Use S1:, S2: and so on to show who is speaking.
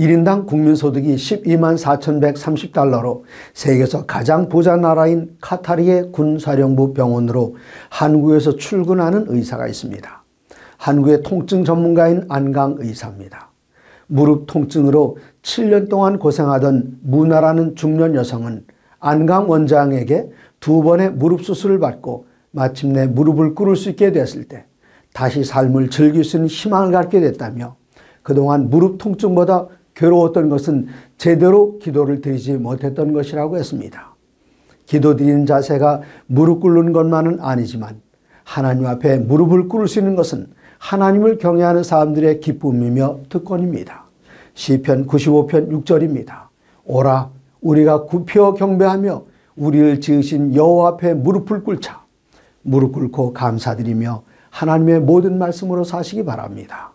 S1: 1인당 국민소득이 12만 4,130달러로 세계에서 가장 부자 나라인 카타리의 군사령부 병원으로 한국에서 출근하는 의사가 있습니다. 한국의 통증 전문가인 안강 의사입니다. 무릎 통증으로 7년 동안 고생하던 무나라는 중년 여성은 안강 원장에게 두 번의 무릎 수술을 받고 마침내 무릎을 꿇을 수 있게 됐을 때 다시 삶을 즐길 수 있는 희망을 갖게 됐다며 그동안 무릎 통증보다 괴로웠던 것은 제대로 기도를 드리지 못했던 것이라고 했습니다. 기도 드리는 자세가 무릎 꿇는 것만은 아니지만 하나님 앞에 무릎을 꿇을 수 있는 것은 하나님을 경외하는 사람들의 기쁨이며 특권입니다. 시편 95편 6절입니다. 오라 우리가 굽혀 경배하며 우리를 지으신 여호와 앞에 무릎을 꿇자 무릎 꿇고 감사드리며 하나님의 모든 말씀으로 사시기 바랍니다.